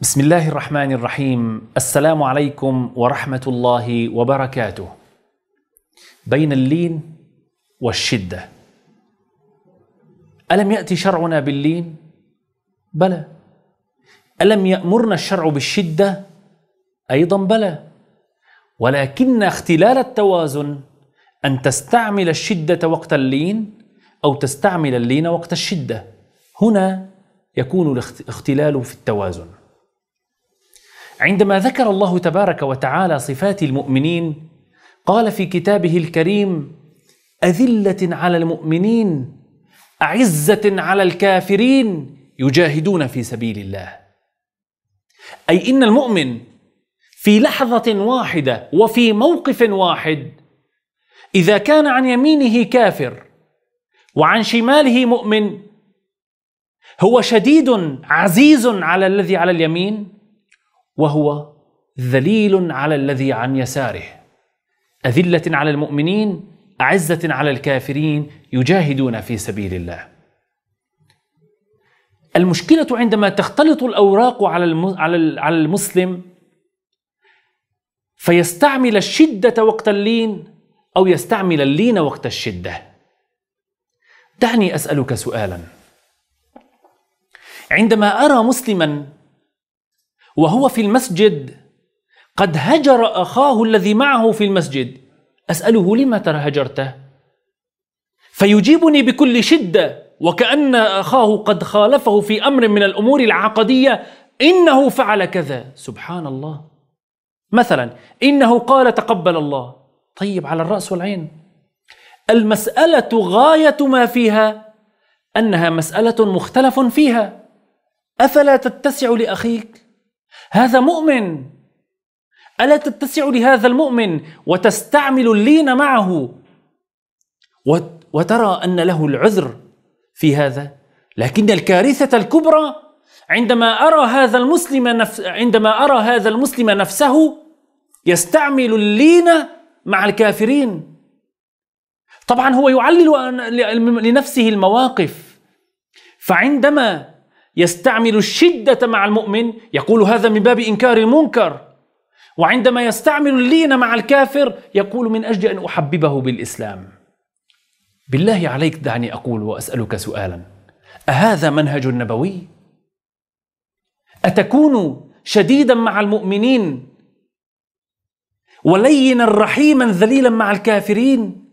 بسم الله الرحمن الرحيم السلام عليكم ورحمة الله وبركاته بين اللين والشدة ألم يأتي شرعنا باللين؟ بلى ألم يأمرنا الشرع بالشدة؟ أيضا بلى ولكن اختلال التوازن أن تستعمل الشدة وقت اللين أو تستعمل اللين وقت الشدة هنا يكون الاختلال في التوازن عندما ذكر الله تبارك وتعالى صفات المؤمنين قال في كتابه الكريم اذله على المؤمنين اعزه على الكافرين يجاهدون في سبيل الله اي ان المؤمن في لحظه واحده وفي موقف واحد اذا كان عن يمينه كافر وعن شماله مؤمن هو شديد عزيز على الذي على اليمين وهو ذليل على الذي عن يساره أذلة على المؤمنين أعزة على الكافرين يجاهدون في سبيل الله المشكلة عندما تختلط الأوراق على على المسلم فيستعمل الشدة وقت اللين أو يستعمل اللين وقت الشدة دعني أسألك سؤالا عندما أرى مسلما وهو في المسجد قد هجر أخاه الذي معه في المسجد أسأله لما ترى هجرته فيجيبني بكل شدة وكأن أخاه قد خالفه في أمر من الأمور العقدية إنه فعل كذا سبحان الله مثلا إنه قال تقبل الله طيب على الرأس والعين المسألة غاية ما فيها أنها مسألة مختلف فيها أفلا تتسع لأخيك هذا مؤمن الا تتسع لهذا المؤمن وتستعمل اللين معه وترى ان له العذر في هذا لكن الكارثه الكبرى عندما ارى هذا المسلم نفس عندما ارى هذا المسلم نفسه يستعمل اللين مع الكافرين طبعا هو يعلل لنفسه المواقف فعندما يستعمل الشدة مع المؤمن يقول هذا من باب إنكار المنكر وعندما يستعمل اللين مع الكافر يقول من أجل أن أحببه بالإسلام بالله عليك دعني أقول وأسألك سؤالا أهذا منهج نبوي؟ أتكون شديدا مع المؤمنين ولينا رحيما ذليلا مع الكافرين؟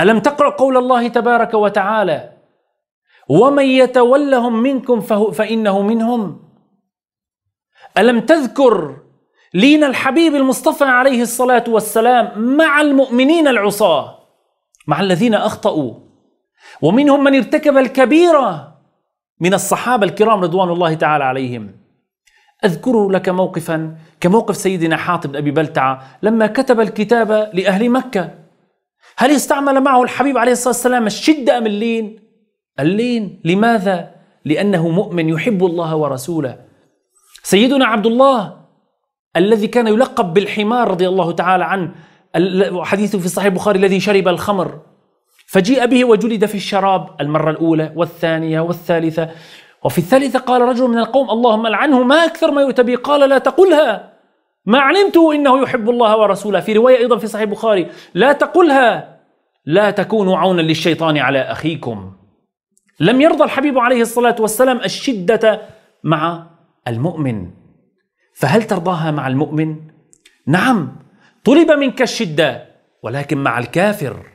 ألم تقرأ قول الله تبارك وتعالى ومن يتولهم منكم فهو فإنه منهم ألم تذكر لين الحبيب المصطفى عليه الصلاة والسلام مع المؤمنين العصاة مع الذين أخطأوا ومنهم من ارتكب الكبيرة من الصحابة الكرام رضوان الله تعالى عليهم أذكر لك موقفا كموقف سيدنا حاطب بن أبي بلتعة لما كتب الكتاب لأهل مكة هل استعمل معه الحبيب عليه الصلاة والسلام الشدة أم اللين؟ اللين لماذا؟ لأنه مؤمن يحب الله ورسوله سيدنا عبد الله الذي كان يلقب بالحمار رضي الله تعالى عنه حديث في صحيح البخاري الذي شرب الخمر فجيء به وجلد في الشراب المرة الأولى والثانية والثالثة وفي الثالثة قال رجل من القوم اللهم العنه ما أكثر ما يؤتى به قال لا تقلها ما علمته إنه يحب الله ورسوله في رواية أيضا في صحيح البخاري لا تقلها لا تكونوا عونا للشيطان على أخيكم لم يرضى الحبيب عليه الصلاه والسلام الشده مع المؤمن فهل ترضاها مع المؤمن نعم طلب منك الشده ولكن مع الكافر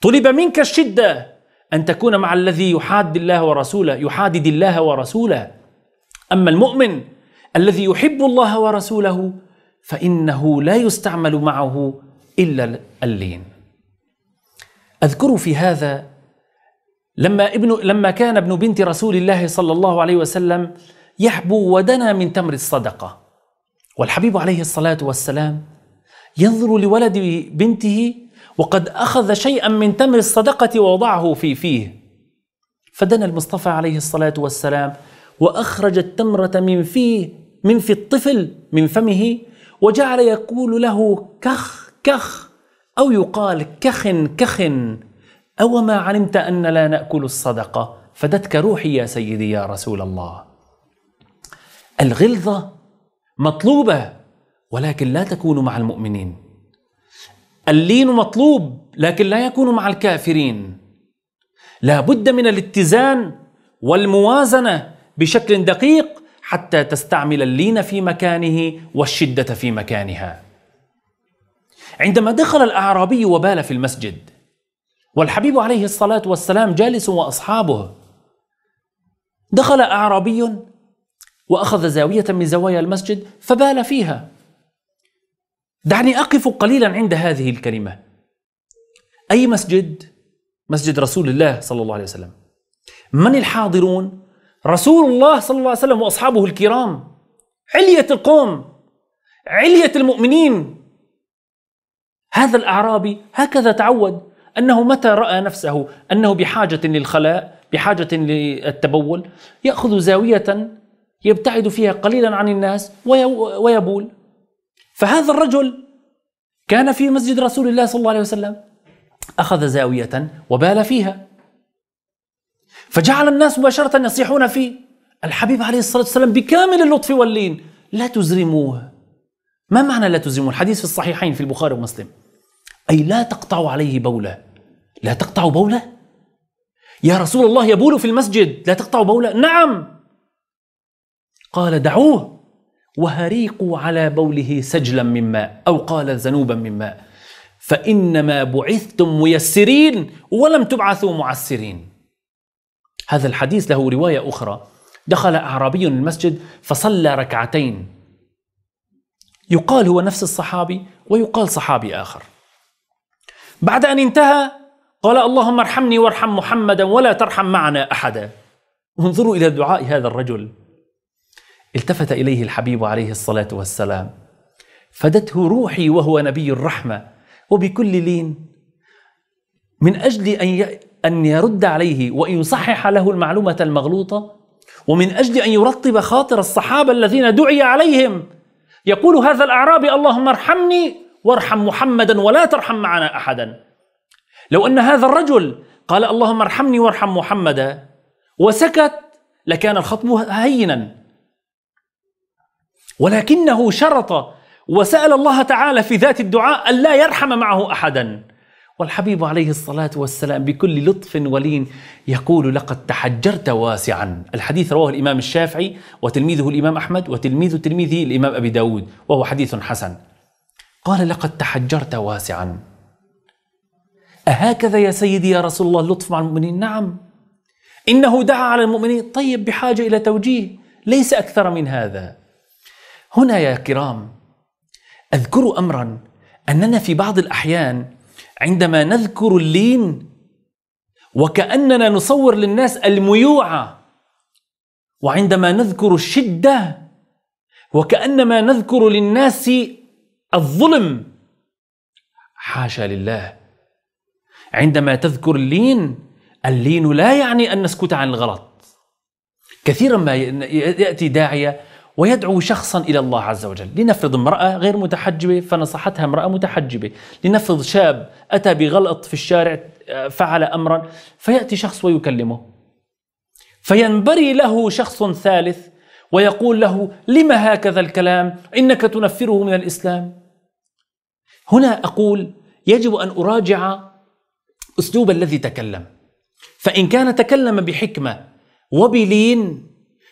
طلب منك الشده ان تكون مع الذي يحاد الله ورسوله يحادد الله ورسوله اما المؤمن الذي يحب الله ورسوله فانه لا يستعمل معه الا اللين اذكر في هذا لما ابن لما كان ابن بنت رسول الله صلى الله عليه وسلم يحبو ودنا من تمر الصدقه والحبيب عليه الصلاه والسلام ينظر لولد بنته وقد اخذ شيئا من تمر الصدقه ووضعه في فيه فدنا المصطفى عليه الصلاه والسلام واخرج التمره من فيه من في الطفل من فمه وجعل يقول له كخ كخ او يقال كخ كخ أو ما علمت أن لا نأكل الصدقة فدتك روحي يا سيدي يا رسول الله الغلظة مطلوبة ولكن لا تكون مع المؤمنين اللين مطلوب لكن لا يكون مع الكافرين لا بد من الاتزان والموازنة بشكل دقيق حتى تستعمل اللين في مكانه والشدة في مكانها عندما دخل الأعرابي وبال في المسجد والحبيب عليه الصلاة والسلام جالس وأصحابه دخل أعرابي وأخذ زاوية من زوايا المسجد فبال فيها دعني أقف قليلا عند هذه الكلمة أي مسجد؟ مسجد رسول الله صلى الله عليه وسلم من الحاضرون؟ رسول الله صلى الله عليه وسلم وأصحابه الكرام علية القوم علية المؤمنين هذا الأعرابي هكذا تعود أنه متى رأى نفسه أنه بحاجة للخلاء بحاجة للتبول يأخذ زاوية يبتعد فيها قليلا عن الناس ويبول فهذا الرجل كان في مسجد رسول الله صلى الله عليه وسلم أخذ زاوية وبال فيها فجعل الناس مباشرة يصيحون فيه الحبيب عليه الصلاة والسلام بكامل اللطف واللين لا تزرموه ما معنى لا تزرموه الحديث في الصحيحين في البخاري ومسلم أي لا تقطعوا عليه بوله لا تقطع بوله يا رسول الله يبول في المسجد لا تقطع بوله نعم قال دعوه وهريقوا على بوله سجلا من ماء أو قال زنوبا من ماء فإنما بعثتم ميسرين ولم تبعثوا معسرين هذا الحديث له رواية أخرى دخل أعرابي المسجد فصلى ركعتين يقال هو نفس الصحابي ويقال صحابي آخر بعد أن انتهى قال اللهم ارحمني وارحم محمدا ولا ترحم معنا احدا انظروا الى دعاء هذا الرجل التفت اليه الحبيب عليه الصلاه والسلام فدته روحي وهو نبي الرحمه وبكل لين من اجل ان ان يرد عليه وان يصحح له المعلومه المغلوطه ومن اجل ان يرطب خاطر الصحابه الذين دعي عليهم يقول هذا الاعرابي اللهم ارحمني وارحم محمدا ولا ترحم معنا احدا لو ان هذا الرجل قال اللهم ارحمني وارحم محمدا وسكت لكان الخطب هينا ولكنه شرط وسال الله تعالى في ذات الدعاء الا يرحم معه احدا والحبيب عليه الصلاه والسلام بكل لطف ولين يقول لقد تحجرت واسعا الحديث رواه الامام الشافعي وتلميذه الامام احمد وتلميذ تلميذه الامام ابي داود وهو حديث حسن قال لقد تحجرت واسعا أهكذا يا سيدي يا رسول الله لطف مع المؤمنين نعم إنه دعا على المؤمنين طيب بحاجة إلى توجيه ليس أكثر من هذا هنا يا كرام أذكر أمرا أننا في بعض الأحيان عندما نذكر اللين وكأننا نصور للناس الميوعة وعندما نذكر الشدة وكأنما نذكر للناس الظلم حاشا لله عندما تذكر اللين اللين لا يعني أن نسكت عن الغلط كثيرا ما يأتي داعية ويدعو شخصا إلى الله عز وجل لنفرض امرأة غير متحجبة فنصحتها امرأة متحجبة لنفرض شاب أتى بغلط في الشارع فعل أمرا فيأتي شخص ويكلمه فينبري له شخص ثالث ويقول له لم هكذا الكلام إنك تنفره من الإسلام هنا أقول يجب أن أراجع اسلوب الذي تكلم فان كان تكلم بحكمه وبلين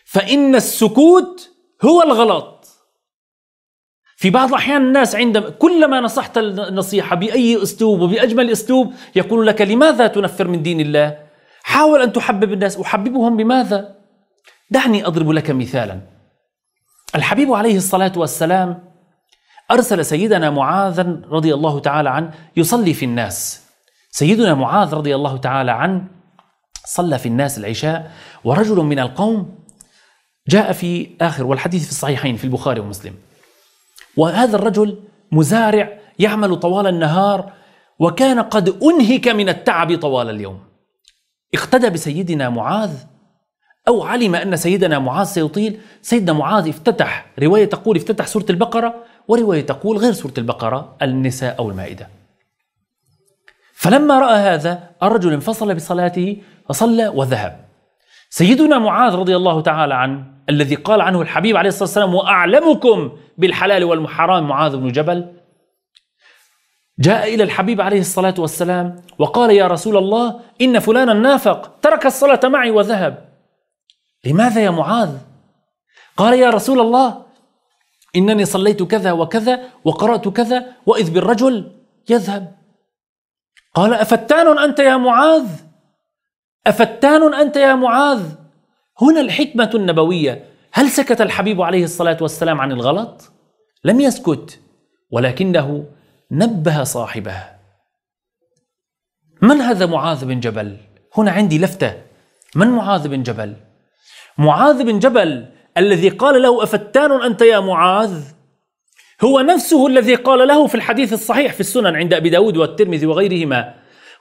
فان السكوت هو الغلط في بعض الاحيان الناس عندما كلما نصحت النصيحه باي اسلوب وباجمل اسلوب يقول لك لماذا تنفر من دين الله حاول ان تحبب الناس احببهم بماذا دعني اضرب لك مثالا الحبيب عليه الصلاه والسلام ارسل سيدنا معاذا رضي الله تعالى عنه يصلي في الناس سيدنا معاذ رضي الله تعالى عنه صلى في الناس العشاء ورجل من القوم جاء في آخر والحديث في الصحيحين في البخاري ومسلم وهذا الرجل مزارع يعمل طوال النهار وكان قد أنهك من التعب طوال اليوم اقتدى بسيدنا معاذ أو علم أن سيدنا معاذ سيطيل سيدنا معاذ افتتح رواية تقول افتتح سورة البقرة ورواية تقول غير سورة البقرة النساء أو المائدة فلما رأى هذا الرجل انفصل بصلاته فصلى وذهب سيدنا معاذ رضي الله تعالى عنه الذي قال عنه الحبيب عليه الصلاة والسلام وأعلمكم بالحلال والحرام معاذ بن جبل جاء إلى الحبيب عليه الصلاة والسلام وقال يا رسول الله إن فلانا نافق ترك الصلاة معي وذهب لماذا يا معاذ؟ قال يا رسول الله إنني صليت كذا وكذا وقرأت كذا وإذ بالرجل يذهب قال أفتان أنت يا معاذ أفتان أنت يا معاذ هنا الحكمة النبوية هل سكت الحبيب عليه الصلاة والسلام عن الغلط؟ لم يسكت ولكنه نبه صاحبه من هذا معاذ بن جبل؟ هنا عندي لفتة من معاذ بن جبل؟ معاذ بن جبل الذي قال له أفتان أنت يا معاذ هو نفسه الذي قال له في الحديث الصحيح في السنن عند أبي داود والترمذي وغيرهما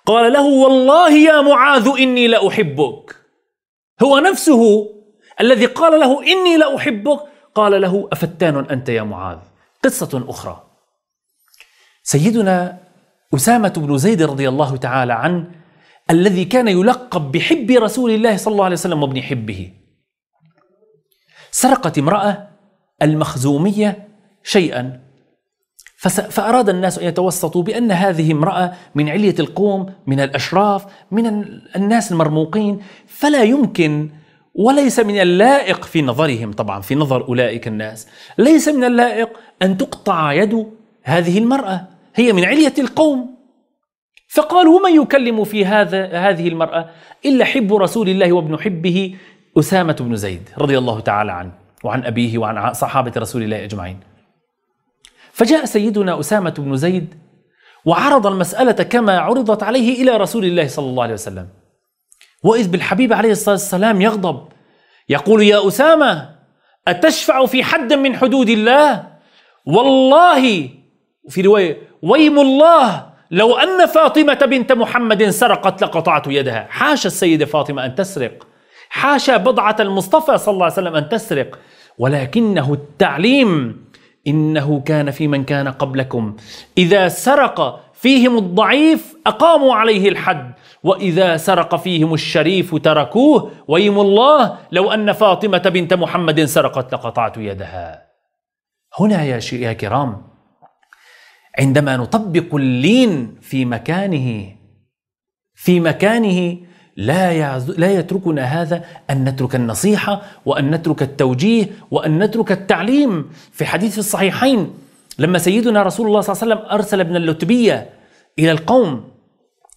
قال له والله يا معاذ إني لأحبك هو نفسه الذي قال له إني لأحبك قال له أفتان أنت يا معاذ قصة أخرى سيدنا أسامة بن زيد رضي الله تعالى عنه الذي كان يلقب بحب رسول الله صلى الله عليه وسلم وابن حبه سرقت امرأة المخزومية شيئا فأراد الناس أن يتوسطوا بأن هذه امرأة من علية القوم من الأشراف من الناس المرموقين فلا يمكن وليس من اللائق في نظرهم طبعا في نظر أولئك الناس ليس من اللائق أن تقطع يد هذه المرأة هي من علية القوم فقالوا ومن يكلم في هذا هذه المرأة إلا حب رسول الله وابن حبه أسامة بن زيد رضي الله تعالى عنه وعن أبيه وعن صحابة رسول الله أجمعين فجاء سيدنا أسامة بن زيد وعرض المسألة كما عرضت عليه إلى رسول الله صلى الله عليه وسلم وإذ بالحبيب عليه الصلاة والسلام يغضب يقول يا أسامة أتشفع في حد من حدود الله والله في رواية ويم الله لو أن فاطمة بنت محمد سرقت لقطعت يدها حاشا السيدة فاطمة أن تسرق حاشا بضعة المصطفى صلى الله عليه وسلم أن تسرق ولكنه التعليم إنه كان في من كان قبلكم إذا سرق فيهم الضعيف أقاموا عليه الحد وإذا سرق فيهم الشريف تركوه ويم الله لو أن فاطمة بنت محمد سرقت لقطعت يدها هنا يا, يا كرام عندما نطبق اللين في مكانه في مكانه لا يعز... لا يتركنا هذا ان نترك النصيحه وان نترك التوجيه وان نترك التعليم في حديث الصحيحين لما سيدنا رسول الله صلى الله عليه وسلم ارسل ابن اللتبيه الى القوم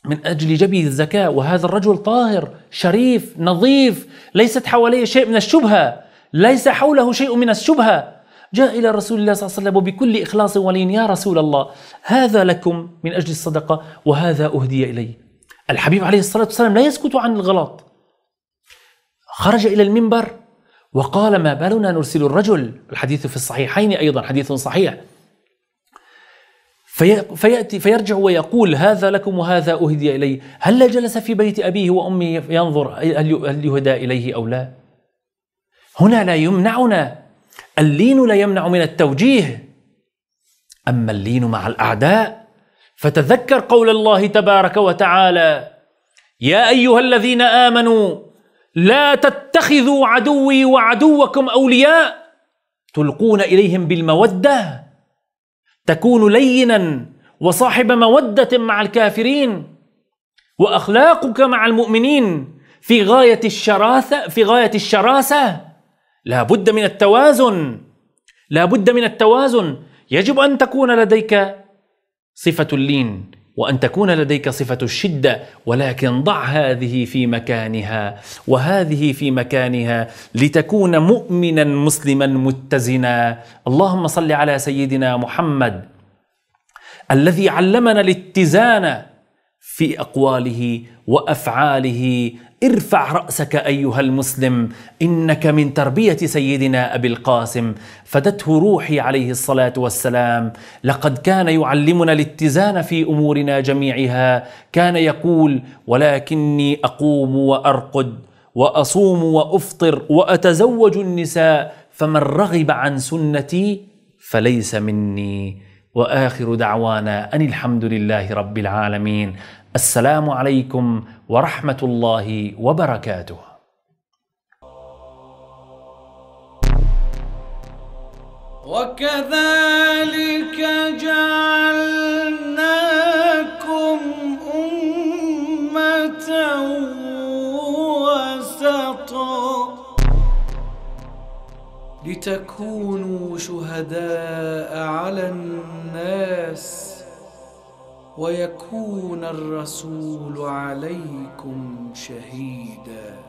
من اجل جبي الزكاه وهذا الرجل طاهر شريف نظيف ليست حواليه شيء من الشبهه ليس حوله شيء من الشبهه جاء إلى رسول الله صلى الله عليه وسلم وبكل إخلاص ولين يا رسول الله هذا لكم من أجل الصدقة وهذا أهدي إلي الحبيب عليه الصلاة والسلام لا يسكت عن الغلط خرج إلى المنبر وقال ما بالنا نرسل الرجل الحديث في الصحيحين أيضا حديث صحيح فيأتي فيرجع ويقول هذا لكم وهذا أهدي إلي هل جلس في بيت أبيه وأمه ينظر هل يهدى إليه أو لا هنا لا يمنعنا اللين لا يمنع من التوجيه أما اللين مع الأعداء فتذكر قول الله تبارك وتعالى يا ايها الذين امنوا لا تتخذوا عدوي وعدوكم اولياء تلقون اليهم بالموده تكون لينا وصاحب موده مع الكافرين واخلاقك مع المؤمنين في غايه الشراسه في غايه الشراسه لا بد من التوازن لا بد من التوازن يجب ان تكون لديك صفة اللين وان تكون لديك صفه الشده ولكن ضع هذه في مكانها وهذه في مكانها لتكون مؤمنا مسلما متزنا اللهم صل على سيدنا محمد الذي علمنا الاتزان في اقواله وافعاله ارفع رأسك أيها المسلم إنك من تربية سيدنا أبي القاسم فدته روحي عليه الصلاة والسلام لقد كان يعلمنا الاتزان في أمورنا جميعها كان يقول ولكني أقوم وأرقد وأصوم وأفطر وأتزوج النساء فمن رغب عن سنتي فليس مني واخر دعوانا ان الحمد لله رب العالمين السلام عليكم ورحمه الله وبركاته وكذلك جعلناكم أمة وسطا لتكونوا شهداء على الناس ويكون الرسول عليكم شهيداً